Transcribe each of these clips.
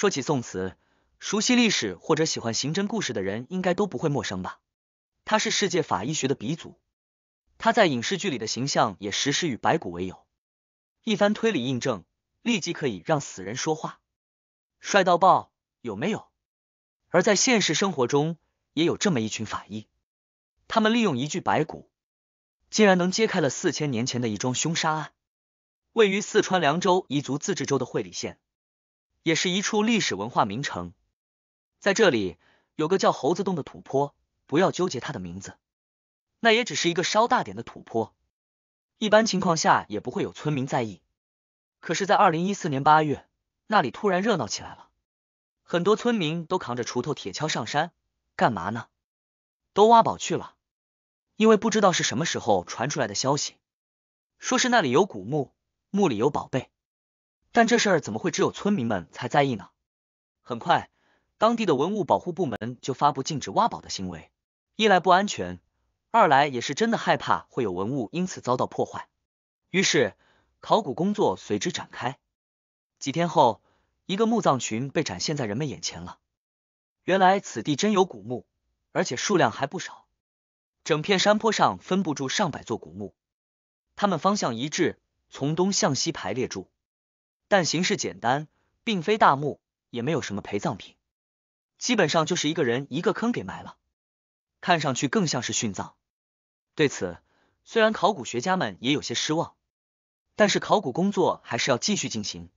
说起宋词，熟悉历史或者喜欢刑侦故事的人应该都不会陌生吧？他是世界法医学的鼻祖，他在影视剧里的形象也时时与白骨为友，一番推理印证，立即可以让死人说话，帅到爆，有没有？而在现实生活中，也有这么一群法医，他们利用一具白骨，竟然能揭开了四千年前的一桩凶杀案，位于四川凉州彝族自治州的会理县。也是一处历史文化名城，在这里有个叫猴子洞的土坡，不要纠结它的名字，那也只是一个稍大点的土坡，一般情况下也不会有村民在意。可是，在二零一四年八月，那里突然热闹起来了，很多村民都扛着锄头、铁锹上山，干嘛呢？都挖宝去了，因为不知道是什么时候传出来的消息，说是那里有古墓，墓里有宝贝。但这事儿怎么会只有村民们才在意呢？很快，当地的文物保护部门就发布禁止挖宝的行为，一来不安全，二来也是真的害怕会有文物因此遭到破坏。于是，考古工作随之展开。几天后，一个墓葬群被展现在人们眼前了。原来此地真有古墓，而且数量还不少，整片山坡上分布住上百座古墓，它们方向一致，从东向西排列住。但形式简单，并非大墓，也没有什么陪葬品，基本上就是一个人一个坑给埋了，看上去更像是殉葬。对此，虽然考古学家们也有些失望，但是考古工作还是要继续进行，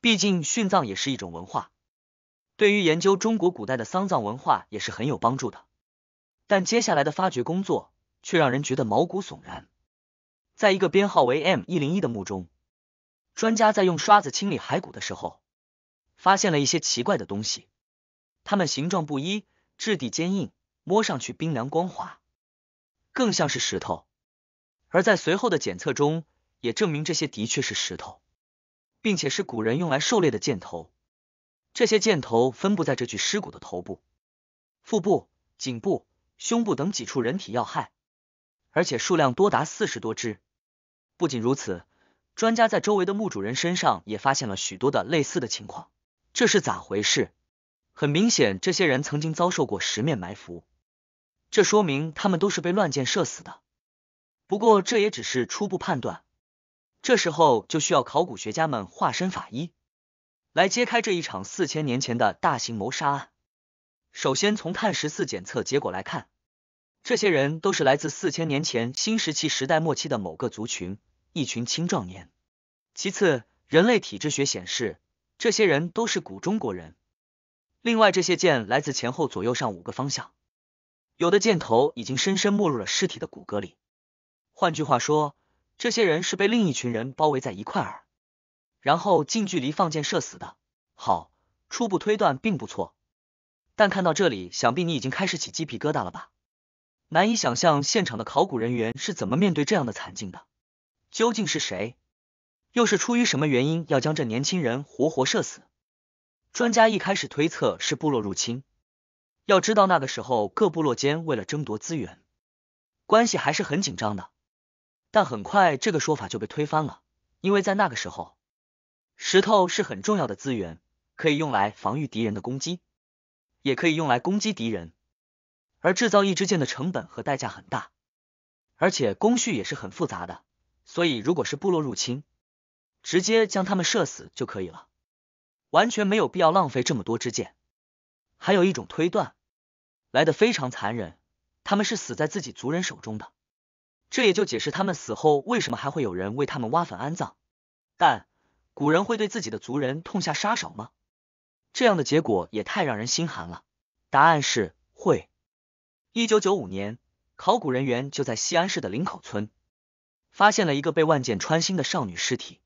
毕竟殉葬也是一种文化，对于研究中国古代的丧葬文化也是很有帮助的。但接下来的发掘工作却让人觉得毛骨悚然，在一个编号为 M 一零一的墓中。专家在用刷子清理骸骨的时候，发现了一些奇怪的东西。它们形状不一，质地坚硬，摸上去冰凉光滑，更像是石头。而在随后的检测中，也证明这些的确是石头，并且是古人用来狩猎的箭头。这些箭头分布在这具尸骨的头部、腹部、颈部、胸部等几处人体要害，而且数量多达四十多只。不仅如此。专家在周围的墓主人身上也发现了许多的类似的情况，这是咋回事？很明显，这些人曾经遭受过十面埋伏，这说明他们都是被乱箭射死的。不过，这也只是初步判断。这时候就需要考古学家们化身法医，来揭开这一场四千年前的大型谋杀案。首先，从碳十四检测结果来看，这些人都是来自四千年前新石器时代末期的某个族群。一群青壮年。其次，人类体质学显示，这些人都是古中国人。另外，这些箭来自前后左右上五个方向，有的箭头已经深深没入了尸体的骨骼里。换句话说，这些人是被另一群人包围在一块儿，然后近距离放箭射死的。好，初步推断并不错，但看到这里，想必你已经开始起鸡皮疙瘩了吧？难以想象现场的考古人员是怎么面对这样的惨境的。究竟是谁？又是出于什么原因要将这年轻人活活射死？专家一开始推测是部落入侵。要知道，那个时候各部落间为了争夺资源，关系还是很紧张的。但很快这个说法就被推翻了，因为在那个时候，石头是很重要的资源，可以用来防御敌人的攻击，也可以用来攻击敌人。而制造一支箭的成本和代价很大，而且工序也是很复杂的。所以，如果是部落入侵，直接将他们射死就可以了，完全没有必要浪费这么多支箭。还有一种推断来的非常残忍，他们是死在自己族人手中的，这也就解释他们死后为什么还会有人为他们挖坟安葬。但古人会对自己的族人痛下杀手吗？这样的结果也太让人心寒了。答案是会。一九九五年，考古人员就在西安市的林口村。发现了一个被万箭穿心的少女尸体，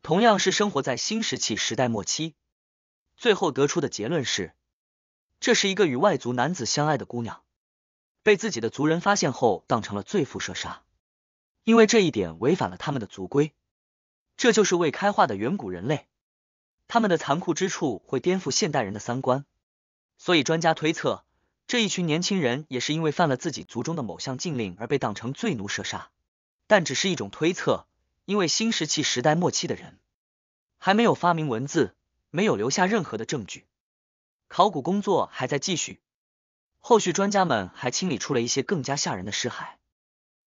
同样是生活在新石器时代末期。最后得出的结论是，这是一个与外族男子相爱的姑娘，被自己的族人发现后当成了罪妇射杀，因为这一点违反了他们的族规。这就是未开化的远古人类，他们的残酷之处会颠覆现代人的三观。所以专家推测，这一群年轻人也是因为犯了自己族中的某项禁令而被当成罪奴射杀。但只是一种推测，因为新石器时代末期的人还没有发明文字，没有留下任何的证据。考古工作还在继续，后续专家们还清理出了一些更加吓人的尸骸，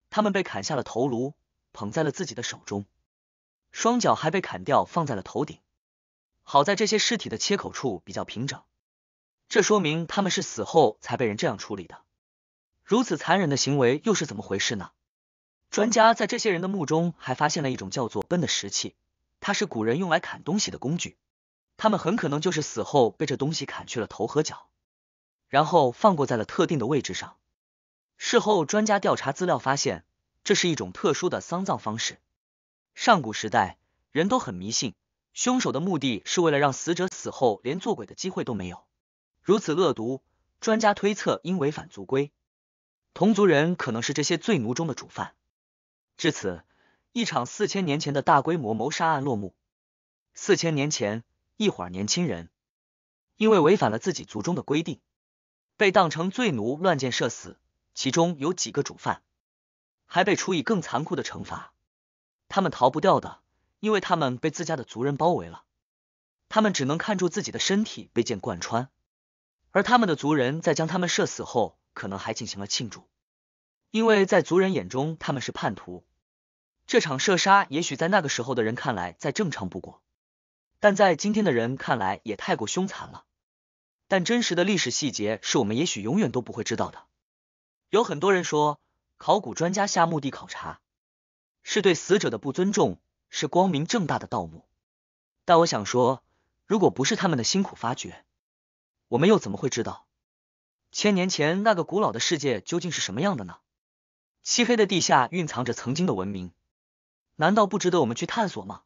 他们被砍下了头颅，捧在了自己的手中，双脚还被砍掉放在了头顶。好在这些尸体的切口处比较平整，这说明他们是死后才被人这样处理的。如此残忍的行为又是怎么回事呢？专家在这些人的墓中还发现了一种叫做“奔”的石器，它是古人用来砍东西的工具。他们很可能就是死后被这东西砍去了头和脚，然后放过在了特定的位置上。事后，专家调查资料发现，这是一种特殊的丧葬方式。上古时代人都很迷信，凶手的目的是为了让死者死后连做鬼的机会都没有。如此恶毒，专家推测应违反族规，同族人可能是这些罪奴中的主犯。至此，一场四千年前的大规模谋杀案落幕。四千年前，一伙年轻人因为违反了自己族中的规定，被当成罪奴乱箭射死。其中有几个主犯，还被处以更残酷的惩罚。他们逃不掉的，因为他们被自家的族人包围了。他们只能看住自己的身体被箭贯穿，而他们的族人在将他们射死后，可能还进行了庆祝，因为在族人眼中他们是叛徒。这场射杀也许在那个时候的人看来再正常不过，但在今天的人看来也太过凶残了。但真实的历史细节是我们也许永远都不会知道的。有很多人说，考古专家下墓地考察是对死者的不尊重，是光明正大的盗墓。但我想说，如果不是他们的辛苦发掘，我们又怎么会知道千年前那个古老的世界究竟是什么样的呢？漆黑的地下蕴藏着曾经的文明。难道不值得我们去探索吗？